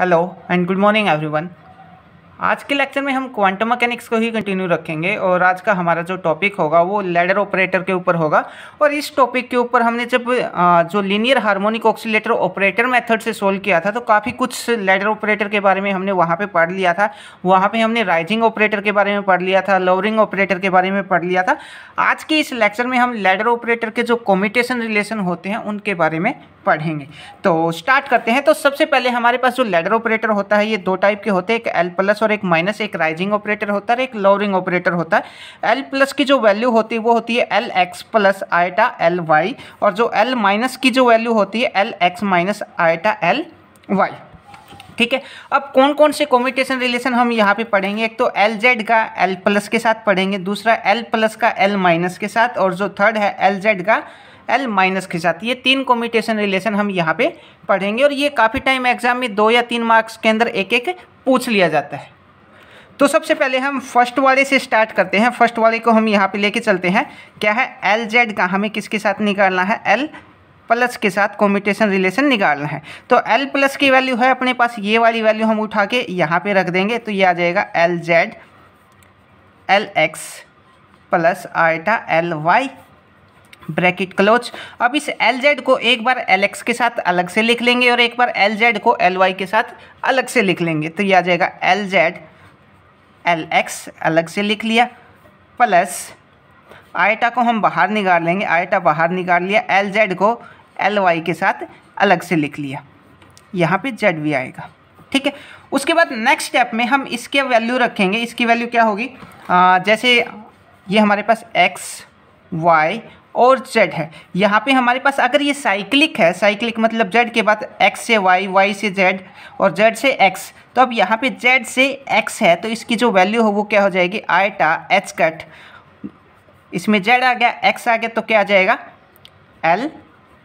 Hello and good morning everyone. आज के lecture में हम क्वांटम मैकेनिक्स को ही कंटिन्यू रखेंगे और आज का हमारा जो टॉपिक होगा वो लैडर ऑपरेटर के ऊपर होगा और इस टॉपिक के ऊपर हमने जब जो linear harmonic oscillator operator method से सोल्व किया था तो काफ़ी कुछ लैडर ऑपरेटर के बारे में हमने वहाँ पर पढ़ लिया था वहाँ पर हमने राइजिंग ऑपरेटर के बारे में पढ़ लिया था लोअरिंग ऑपरेटर के बारे में पढ़ लिया था आज के इस लेक्चर में हम लैडर ऑपरेटर के जो कॉम्यूटेशन रिलेशन होते हैं उनके बारे में पढ़ेंगे तो स्टार्ट करते हैं तो सबसे पहले हमारे पास जो लैडर ऑपरेटर होता है ये दो टाइप के होते हैं एक एल प्लस और और एक माइनस एक राइजिंग ऑपरेटर होता है एक लोअरिंग ऑपरेटर होता है एल प्लस की जो वैल्यू होती है वो होती है L X plus iota L Y और जो एल माइनस की जो वैल्यू होती है L X minus iota L Y ठीक है अब कौन कौन से कॉम्यूटेशन रिलेशन हम यहाँ पे पढ़ेंगे एक तो एल जेड का एल प्लस के साथ पढ़ेंगे दूसरा एल प्लस का एल माइनस के साथ और जो थर्ड है एल जेड का एल माइनस के साथ ये तीन कॉम्यूटेशन रिलेशन हम यहाँ पे पढ़ेंगे और ये काफ़ी टाइम एग्जाम में दो या तीन मार्क्स के अंदर एक एक पूछ लिया जाता है तो सबसे पहले हम फर्स्ट वाले से स्टार्ट करते हैं फर्स्ट वाले को हम यहाँ पे लेके चलते हैं क्या है एल जेड का हमें किसके साथ निकालना है एल प्लस के साथ कॉम्बिटेशन रिलेशन निकालना है तो एल प्लस की वैल्यू है अपने पास ये वाली वैल्यू हम उठा के यहाँ पर रख देंगे तो ये आ जाएगा L Z L X plus iota L Y bracket close अब इस एल जेड को एक बार एल एक्स के साथ अलग से लिख लेंगे और एक बार एल जेड को एल वाई के साथ अलग से लिख लेंगे तो यह आ जाएगा एल जेड एल एक्स अलग से लिख लिया प्लस आयटा को हम बाहर निकाल लेंगे आयटा बाहर निकाल लिया एल जेड को एल वाई के साथ अलग से लिख लिया यहाँ पे जेड भी आएगा ठीक है उसके बाद नेक्स्ट स्टेप में हम इसके वैल्यू रखेंगे इसकी वैल्यू क्या होगी आ, जैसे ये हमारे पास एक्स वाई और जेड है यहाँ पे हमारे पास अगर ये साइक्लिक है साइक्लिक मतलब जेड के बाद एक्स से वाई वाई से जेड और जेड से एक्स तो अब यहाँ पे जेड से एक्स है तो इसकी जो वैल्यू हो वो क्या हो जाएगी आइटा एच कट इसमें जेड आ गया एक्स आ गया तो क्या आ जाएगा एल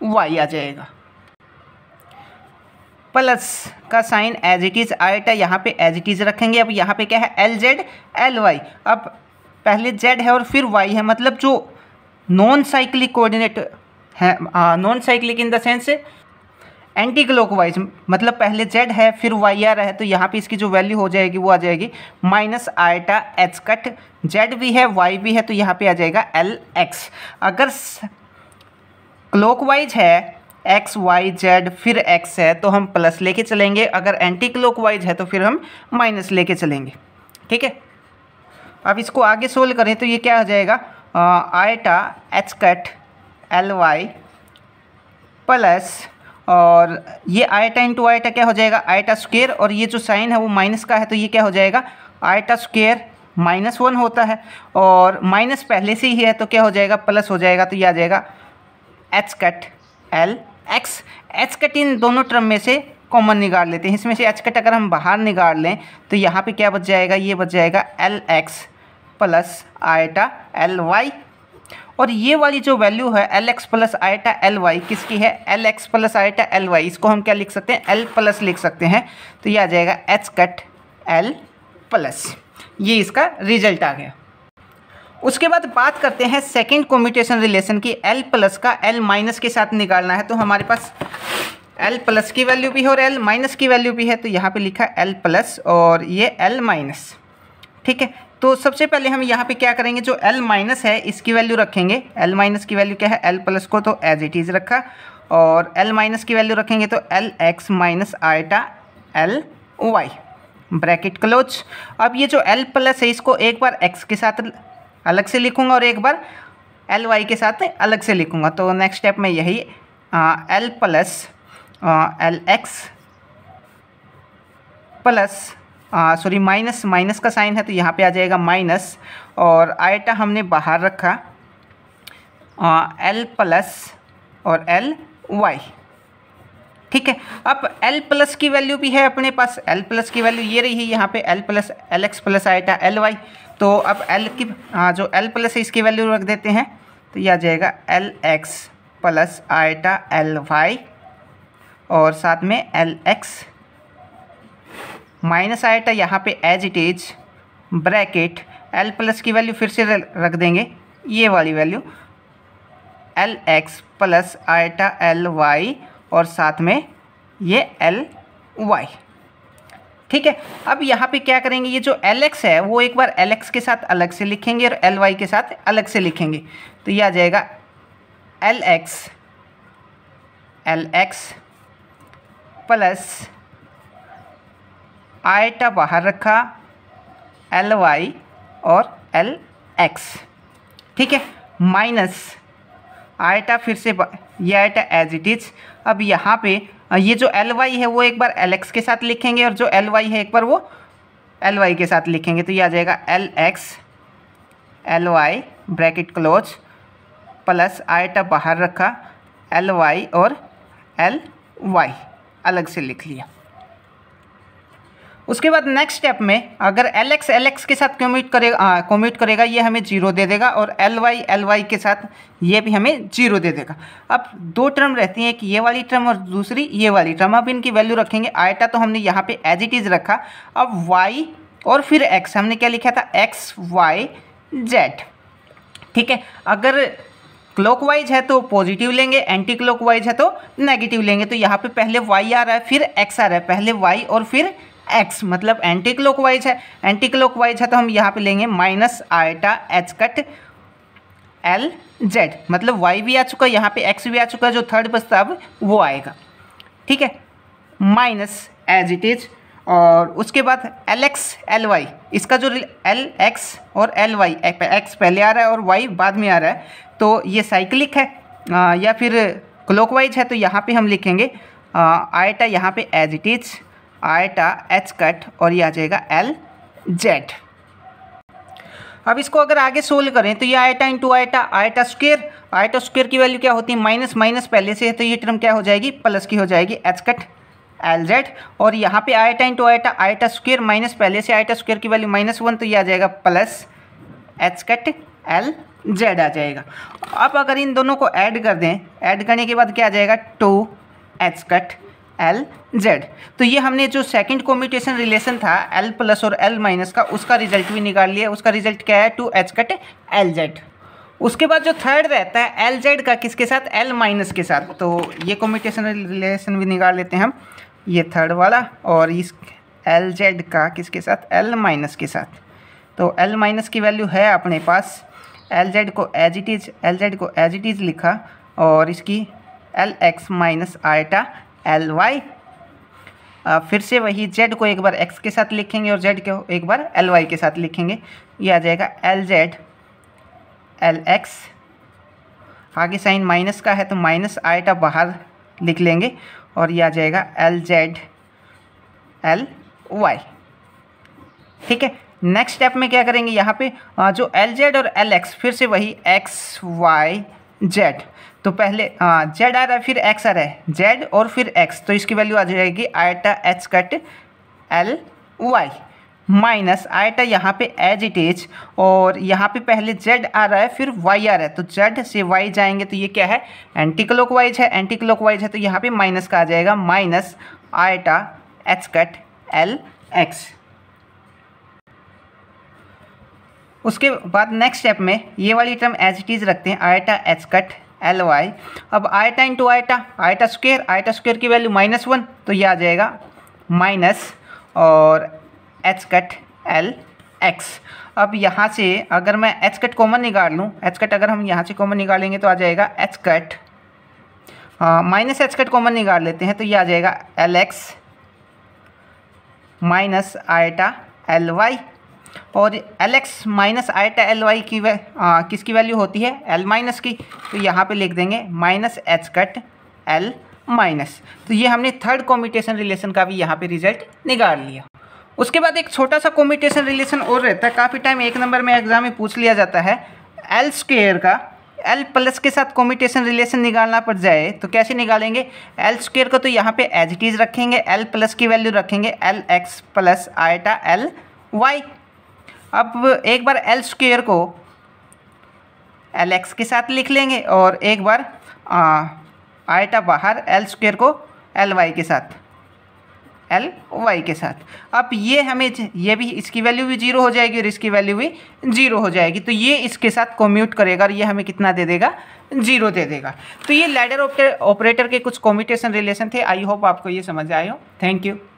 वाई आ जाएगा प्लस का साइन एज इट इज़ टा यहाँ पे एज इट इज़ रखेंगे अब यहाँ पे क्या है एल जेड एल वाई अब पहले जेड है और फिर वाई है मतलब जो नॉन साइक्लिक कोऑर्डिनेट है non cyclic in the sense anticlockwise मतलब पहले जेड है फिर वाई आर है तो यहाँ पे इसकी जो वैल्यू हो जाएगी वो आ जाएगी minus iota H cut Z भी है वाई भी है तो यहाँ पे आ जाएगा एल एक्स अगर क्लॉकवाइज है एक्स वाई जेड फिर एक्स है तो हम प्लस लेके चलेंगे अगर एंटी क्लॉकवाइज है तो फिर हम माइनस लेके चलेंगे ठीक है अब इसको आगे सोल्व करें तो ये क्या आ जाएगा iota H cut L Y plus और ये आइटा इंटू आयटा क्या हो जाएगा आयटा स्क्वेयर और ये जो साइन है वो माइनस का है तो ये क्या हो जाएगा आयटा स्क्वेयर माइनस वन होता है और माइनस पहले से ही है तो क्या हो जाएगा प्लस हो जाएगा तो ये आ जाएगा H cut L X H cut इन दोनों टर्म में से कॉमन निकाल लेते हैं इसमें से एच कट अगर हम बाहर निकाल लें तो यहाँ पे क्या बच जाएगा ये बच जाएगा L X plus iota L Y और ये वाली जो वैल्यू है L X plus iota L Y किसकी है L X plus iota L Y इसको हम क्या लिख सकते हैं एल प्लस लिख सकते हैं तो ये आ जाएगा एच कट एल प्लस ये इसका रिजल्ट आ गया उसके बाद बात करते हैं सेकेंड कोम्यूटेशन रिलेशन की एल प्लस का एल माइनस के साथ निकालना है तो हमारे पास एल प्लस की वैल्यू भी है और एल माइनस की वैल्यू भी है तो यहाँ पे लिखा एल प्लस और ये एल माइनस ठीक है तो सबसे पहले हम यहाँ पे क्या करेंगे जो एल माइनस है इसकी वैल्यू रखेंगे एल माइनस की वैल्यू क्या है एल प्लस को तो एज इट इज़ रखा और एल माइनस की वैल्यू रखेंगे तो L X minus iota L Y bracket close अब ये जो एल प्लस है इसको एक बार एक्स के साथ अलग से लिखूंगा और एक बार एल वाई के साथ अलग से लिखूंगा तो नेक्स्ट स्टेप में यही L plus L X plus sorry minus minus का साइन है तो यहाँ पे आ जाएगा माइनस और आयटा हमने बाहर रखा आ, एल प्लस और एल वाई ठीक है अब एल प्लस की वैल्यू भी है अपने पास एल प्लस की वैल्यू ये रही है यहाँ पे L plus L X plus iota L Y तो अब एल की आ, जो एल प्लस है इसकी वैल्यू रख देते हैं तो ये आ जाएगा L X plus iota L Y और साथ में एल एक्स माइनस आया था यहाँ पे as it is bracket L plus की वैल्यू फिर से रख देंगे ये वाली value L X plus iota L Y और साथ में ये एल वाई ठीक है अब यहाँ पे क्या करेंगे ये जो एल एक्स है वो एक बार एल एक्स के साथ अलग से लिखेंगे और एल वाई के साथ अलग से लिखेंगे तो ये आ जाएगा L X L X plus iota बाहर रखा एल वाई और एल एक्स ठीक है माइनस आयटा फिर से ये आयटा एज इट इज अब यहाँ पे ये जो एल वाई है वो एक बार एल एक्स के साथ लिखेंगे और जो एल वाई है एक बार वो एल वाई के साथ लिखेंगे तो ये आ जाएगा L X L Y bracket close plus iota बाहर रखा एल वाई और एल वाई अलग से लिख लिया उसके बाद नेक्स्ट स्टेप में अगर एल एक्स एल एक्स के साथ कम्यूट करेगा कम्यूट करेगा ये हमें जीरो दे देगा और एल वाई एल वाई के साथ ये भी हमें जीरो दे देगा अब दो टर्म रहती हैं एक ये वाली टर्म और दूसरी ये वाली टर्म अब इनकी वैल्यू रखेंगे आयटा तो हमने यहाँ पे एज इट इज़ रखा अब वाई और फिर एक्स हमने क्या लिखा था एक्स वाई जेड ठीक है अगर वाइज है तो पॉजिटिव लेंगे एंटी वाइज है तो नेगेटिव लेंगे तो यहाँ पे पहले वाई आ रहा है फिर एक्स आ रहा है पहले वाई और फिर एक्स मतलब एंटी क्लॉक वाइज है एंटी क्लॉक वाइज है तो हम यहाँ पे लेंगे minus iota H cut L Z मतलब वाई भी आ चुका है यहाँ पे एक्स भी आ चुका है जो थर्ड बचता अब वो आएगा ठीक है माइनस एज इट इज और उसके बाद एल एक्स एल वाई इसका जो एल एक्स और एल वाई एक्स पहले आ रहा है और वाई बाद में आ रहा है तो ये साइक्लिक है आ, या फिर वाइज है तो यहाँ पे हम लिखेंगे आयटा यहाँ पे as it is iota H cut और ये आ जाएगा एल जेड अब इसको अगर आगे सोल्व करें तो ये iota into iota iota square iota square की वैल्यू क्या होती है माइनस माइनस पहले से है तो ये टर्म क्या हो जाएगी प्लस की हो जाएगी एच कट एल जेड और यहाँ पे iota into iota iota square minus पहले से आयटा स्क्वेयर की वैल्यू माइनस वन तो ये आ जाएगा plus H cut L Z आ जाएगा अब अगर इन दोनों को ऐड कर दें ऐड करने के बाद क्या आ जाएगा two H cut L Z तो ये हमने जो सेकंड कॉम्बिटेशन रिलेशन था एल प्लस और एल माइनस का उसका रिजल्ट भी निकाल लिया उसका रिजल्ट क्या है two H cut L Z उसके बाद जो थर्ड रहता है एल जेड का किसके साथ एल माइनस के साथ तो ये कॉम्बिटेशन रिलेशन भी निकाल लेते हैं हम ये थर्ड वाला और इस एल जेड का किसके साथ एल माइनस के साथ तो एल माइनस की वैल्यू है अपने पास एल जेड को as it is L Z को एज इट इज़ लिखा और इसकी L X minus iota L Y फिर से वही जेड को एक बार एक्स के साथ लिखेंगे और जेड को एक बार एल वाई के साथ लिखेंगे ये आ जाएगा एल जेड एल एक्स आगे साइन माइनस का है तो माइनस टा बाहर लिख लेंगे और ये आ जाएगा एल जेड एल वाई ठीक है नेक्स्ट स्टेप में क्या करेंगे यहाँ पे जो एल जेड और एल एक्स फिर से वही एक्स वाई जेड तो पहले जेड आ रहा है फिर एक्स आ रहा है जेड और फिर एक्स तो इसकी वैल्यू आ जाएगी iota H cut L Y minus iota यहाँ पे एज इट इज और यहाँ पे पहले जेड आ रहा है फिर वाई आ रहा है तो जेड से वाई जाएंगे तो ये क्या है एंटी क्लोक वाइज है एंटी क्लोक वाइज है तो यहाँ पे माइनस का आ जाएगा minus iota H cut L X उसके बाद नेक्स्ट स्टेप में ये वाली टर्म एज इट इज़ रखते हैं iota H cut L Y अब iota into iota iota square iota square की वैल्यू माइनस वन तो ये आ जाएगा माइनस और एच कट एल एक्स अब यहाँ से अगर मैं एच कट कॉमन निकाल लूँ एच कट अगर हम यहाँ से कॉमन निकालेंगे तो आ जाएगा H cut minus H cut common निकाल लेते हैं तो ये आ जाएगा L X minus iota L Y और L X minus iota L Y की आ, किसकी वैल्यू होती है एल माइनस की तो यहाँ पे लिख देंगे minus H cut L minus तो ये हमने थर्ड कॉम्बिटेशन रिलेशन का भी यहाँ पे रिजल्ट निकाल लिया उसके बाद एक छोटा सा कॉम्बिटेशन रिलेशन और रहता है काफ़ी टाइम एक नंबर में एग्जाम में पूछ लिया जाता है एल स्क्वेयर का एल प्लस के साथ कॉम्बिटेशन रिलेशन निकालना पड़ जाए तो कैसे निकालेंगे एल स्क्र का तो यहाँ पे एज इट इज़ रखेंगे एल प्लस की वैल्यू रखेंगे L X plus iota L Y अब एक बार एल स्क्र को एल एक्स के साथ लिख लेंगे और एक बार आइटा बाहर एल स्क्र को एल वाई के साथ एल वाई के साथ अब ये हमें ये भी इसकी वैल्यू भी जीरो हो जाएगी और इसकी वैल्यू भी जीरो हो जाएगी तो ये इसके साथ कॉम्यूट करेगा और ये हमें कितना दे देगा जीरो दे देगा तो ये लैडर ऑपरेटर के कुछ कॉम्यूटेशन रिलेशन थे आई होप आपको ये समझ आए हो थैंक यू